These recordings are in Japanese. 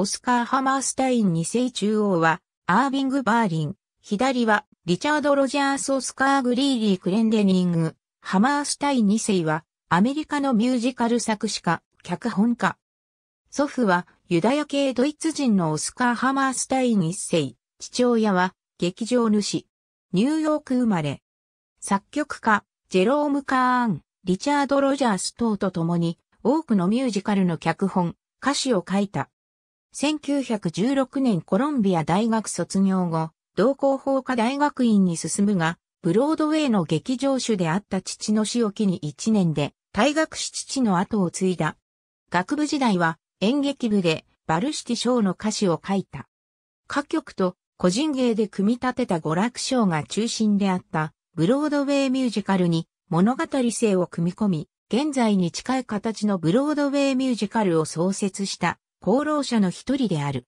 オスカー・ハマースタイン2世中央は、アービング・バーリン、左は、リチャード・ロジャース・オスカー・グリーリー・クレンデニング、ハマースタイン2世は、アメリカのミュージカル作詞家、脚本家。祖父は、ユダヤ系ドイツ人のオスカー・ハマースタイン1世。父親は、劇場主。ニューヨーク生まれ。作曲家、ジェローム・カーン、リチャード・ロジャース等と共に、多くのミュージカルの脚本、歌詞を書いた。1916年コロンビア大学卒業後、同校法科大学院に進むが、ブロードウェイの劇場主であった父の死を機に1年で退学し父の後を継いだ。学部時代は演劇部でバルシティ賞の歌詞を書いた。歌曲と個人芸で組み立てた娯楽賞が中心であったブロードウェイミュージカルに物語性を組み込み、現在に近い形のブロードウェイミュージカルを創設した功労者の一人である。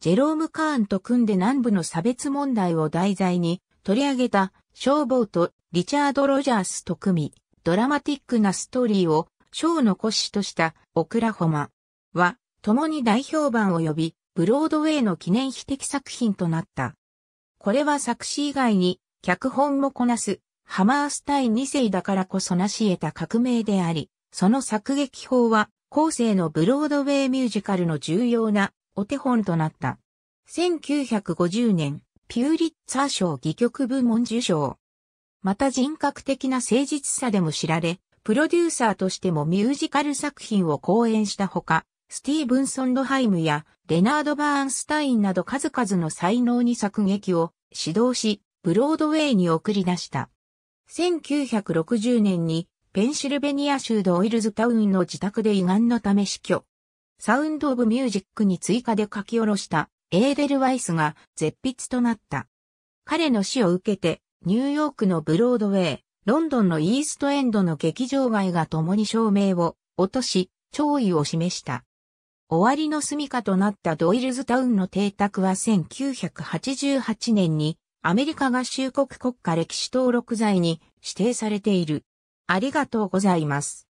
ジェローム・カーンと組んで南部の差別問題を題材に取り上げた消防とリチャード・ロジャースと組み、ドラマティックなストーリーを章の骨子としたオクラホマは共に大評判を呼び、ブロードウェイの記念碑的作品となった。これは作詞以外に脚本もこなすハマースタイン2世だからこそ成し得た革命であり、その作劇法は後世のブロードウェイミュージカルの重要なお手本となった。1950年、ピューリッツァー賞戯曲部門受賞。また人格的な誠実さでも知られ、プロデューサーとしてもミュージカル作品を講演したほか、スティーブンソン・ロハイムやレナード・バーンスタインなど数々の才能に作劇を指導し、ブロードウェイに送り出した。1960年にペンシルベニア州ドイルズタウンの自宅で胃がんのため死去。サウンド・オブ・ミュージックに追加で書き下ろしたエーデル・ワイスが絶筆となった。彼の死を受けて、ニューヨークのブロードウェイ、ロンドンのイーストエンドの劇場街が共に照明を落とし、弔意を示した。終わりの住処となったドイルズタウンの邸宅は1988年にアメリカ合衆国国家歴史登録罪に指定されている。ありがとうございます。